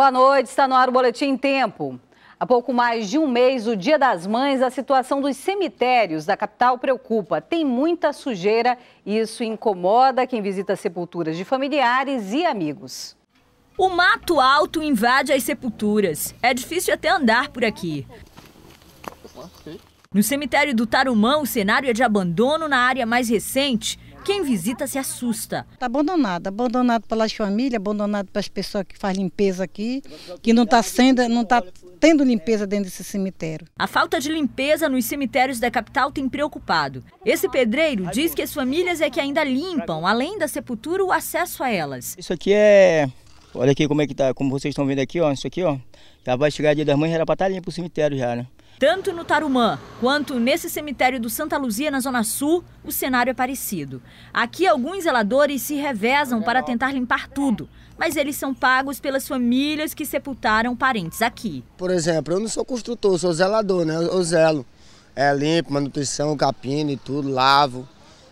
Boa noite, está no ar o Boletim Tempo. Há pouco mais de um mês, o Dia das Mães, a situação dos cemitérios da capital preocupa. Tem muita sujeira e isso incomoda quem visita sepulturas de familiares e amigos. O mato alto invade as sepulturas. É difícil até andar por aqui. No cemitério do Tarumã, o cenário é de abandono na área mais recente quem visita se assusta. Está abandonado, abandonado pelas famílias, abandonado pelas pessoas que fazem limpeza aqui, que não está sendo, não está tendo limpeza dentro desse cemitério. A falta de limpeza nos cemitérios da capital tem preocupado. Esse pedreiro diz que as famílias é que ainda limpam, além da sepultura, o acesso a elas. Isso aqui é Olha aqui como é que tá, como vocês estão vendo aqui, ó, isso aqui, ó. Já vai chegar dia das mães, já era para estar tá limpo o cemitério já, né? Tanto no Tarumã quanto nesse cemitério do Santa Luzia, na Zona Sul, o cenário é parecido. Aqui, alguns zeladores se revezam para tentar limpar tudo, mas eles são pagos pelas famílias que sepultaram parentes aqui. Por exemplo, eu não sou construtor, sou zelador, né? Eu zelo. É limpo, manutenção, capina e tudo, lavo,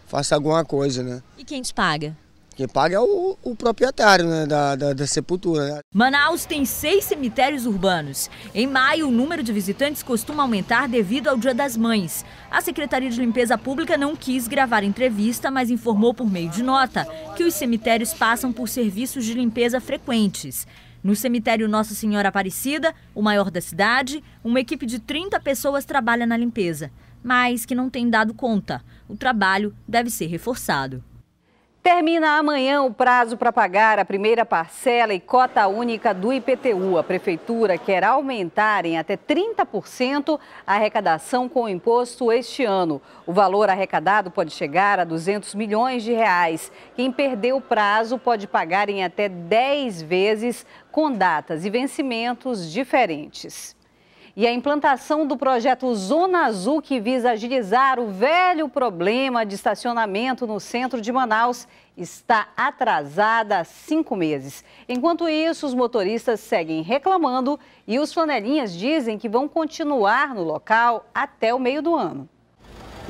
faço alguma coisa, né? E quem te paga? Quem paga é o, o proprietário né, da, da, da, sepultura. Né? Manaus tem seis cemitérios urbanos. Em maio, o número de visitantes costuma aumentar devido ao Dia das Mães. A Secretaria de Limpeza Pública não quis gravar entrevista, mas informou por meio de nota que os cemitérios passam por serviços de limpeza frequentes. No cemitério Nossa Senhora Aparecida, o maior da cidade, uma equipe de 30 pessoas trabalha na limpeza, mas que não tem dado conta. O trabalho deve ser reforçado. Termina amanhã o prazo para pagar a primeira parcela e cota única do IPTU. A Prefeitura quer aumentar em até 30% a arrecadação com o imposto este ano. O valor arrecadado pode chegar a 200 milhões de reais. Quem perdeu o prazo pode pagar em até 10 vezes, com datas e vencimentos diferentes e a implantação do projeto Zona Azul, que visa agilizar o velho problema de estacionamento no centro de Manaus, está atrasada há cinco meses. Enquanto isso, os motoristas seguem reclamando e os flanelinhas dizem que vão continuar no local até o meio do ano.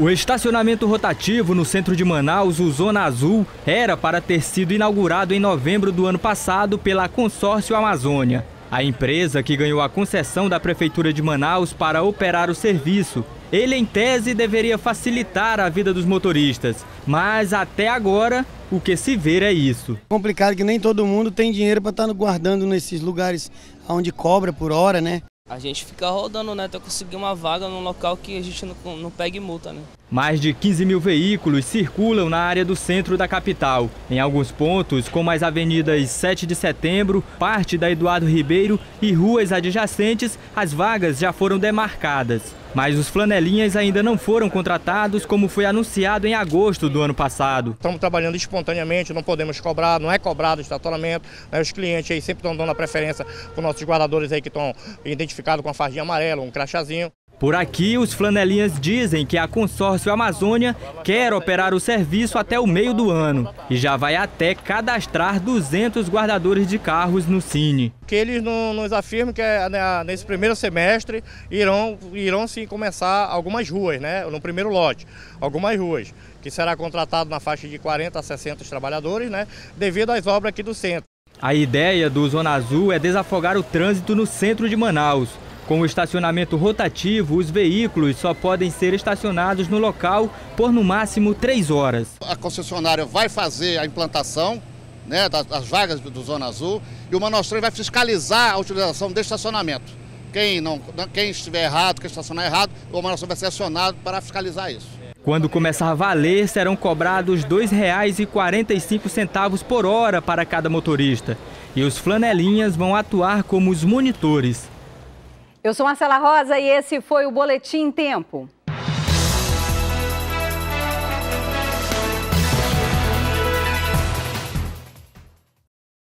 O estacionamento rotativo no centro de Manaus, o Zona Azul, era para ter sido inaugurado em novembro do ano passado pela Consórcio Amazônia. A empresa que ganhou a concessão da Prefeitura de Manaus para operar o serviço, ele em tese deveria facilitar a vida dos motoristas, mas até agora o que se vê é isso. É complicado que nem todo mundo tem dinheiro para estar tá guardando nesses lugares onde cobra por hora, né? A gente fica rodando, né, até conseguir uma vaga num local que a gente não, não pegue multa, né? Mais de 15 mil veículos circulam na área do centro da capital. Em alguns pontos, como as avenidas 7 de Setembro, parte da Eduardo Ribeiro e ruas adjacentes, as vagas já foram demarcadas. Mas os flanelinhas ainda não foram contratados, como foi anunciado em agosto do ano passado. Estamos trabalhando espontaneamente, não podemos cobrar, não é cobrado o estacionamento. Né? Os clientes aí sempre estão dando a preferência para os nossos guardadores aí que estão identificados com a fardinha amarela, um crachazinho. Por aqui, os flanelinhas dizem que a Consórcio Amazônia quer operar o serviço até o meio do ano e já vai até cadastrar 200 guardadores de carros no Cine. Que eles nos afirmam que é, né, nesse primeiro semestre irão, irão sim começar algumas ruas, né? no primeiro lote, algumas ruas, que será contratado na faixa de 40 a 60 trabalhadores, né? devido às obras aqui do centro. A ideia do Zona Azul é desafogar o trânsito no centro de Manaus com o estacionamento rotativo, os veículos só podem ser estacionados no local por no máximo três horas. A concessionária vai fazer a implantação né, das, das vagas do, Zona Azul e o Manostrão vai fiscalizar a utilização do estacionamento. Quem, não, quem estiver errado, quem estacionar errado, o Manostrão vai ser acionado para fiscalizar isso. Quando começar a valer, serão cobrados R$ 2,45 por hora para cada motorista. E os flanelinhas vão atuar como os monitores. Eu sou Marcela Rosa e esse foi o Boletim Tempo.